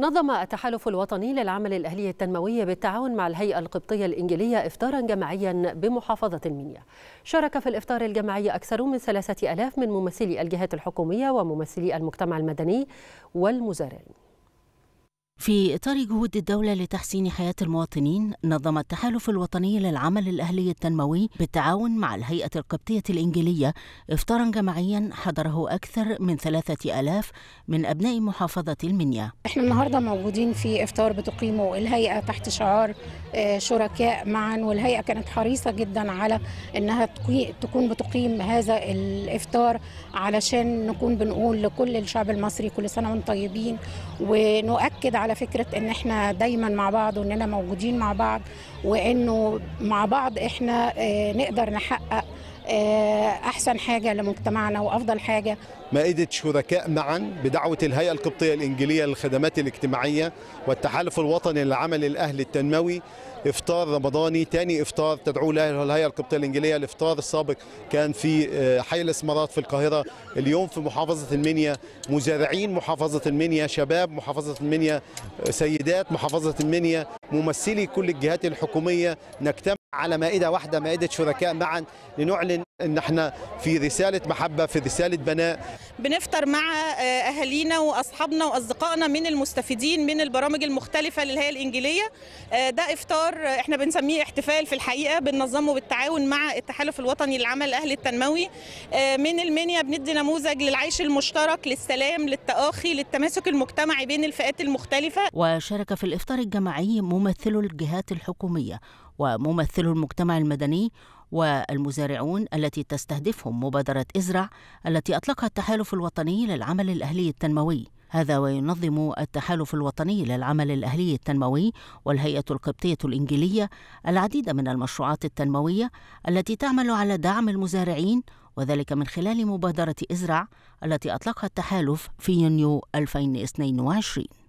نظم التحالف الوطني للعمل الأهلي التنموي بالتعاون مع الهيئة القبطية الإنجيلية إفطارا جماعيا بمحافظة المنيا شارك في الإفطار الجماعي أكثر من ثلاثة ألاف من ممثلي الجهات الحكومية وممثلي المجتمع المدني والمزارعين في إطار جهود الدولة لتحسين حياة المواطنين نظم التحالف الوطني للعمل الأهلي التنموي بالتعاون مع الهيئة القبطية الإنجيلية إفطارا جماعيا حضره أكثر من ثلاثة ألاف من أبناء محافظة المنيا إحنا النهاردة موجودين في إفطار بتقيمه الهيئة تحت شعار آه، شركاء معا والهيئة كانت حريصة جدا على أنها تكون بتقيم هذا الإفطار علشان نكون بنقول لكل الشعب المصري كل سنة وانتم طيبين ونؤكد على على فكره ان احنا دايما مع بعض واننا موجودين مع بعض وانه مع بعض احنا آه، نقدر نحقق آه، احسن حاجه لمجتمعنا وافضل حاجه مائده شركاء معا بدعوه الهيئه القبطيه الانجيليه للخدمات الاجتماعيه والتحالف الوطني للعمل الاهلي التنموي افطار رمضاني ثاني افطار تدعو له الهيئه القبطيه الانجيليه الافطار السابق كان في آه، حي الاسمرات في القاهره اليوم في محافظه المنيا مزارعين محافظه المنيا شباب محافظه المنيا آه، سيدات محافظه المنيا ممثلي كل الجهات الحكوميه نجتمع على مائدة واحدة مائدة شركاء معا لنعلن ان احنا في رسالة محبة في رسالة بناء بنفطر مع آه، اهالينا واصحابنا واصدقائنا من المستفيدين من البرامج المختلفة للهيئة الانجيلية آه، ده افطار آه، احنا بنسميه احتفال في الحقيقة بننظمه بالتعاون مع التحالف الوطني للعمل الاهلي التنموي من المنيا بندي نموذج للعيش المشترك للسلام للتآخي للتماسك المجتمعي بين الفئات المختلفة وشارك في الافطار الجماعي ممثلو الجهات الحكومية وممثلو المجتمع المدني والمزارعون التي تستهدفهم مبادرة إزرع التي أطلقها التحالف الوطني للعمل الأهلي التنموي هذا وينظم التحالف الوطني للعمل الأهلي التنموي والهيئة القبطية الإنجيلية العديد من المشروعات التنموية التي تعمل على دعم المزارعين وذلك من خلال مبادرة إزرع التي أطلقها التحالف في يونيو 2022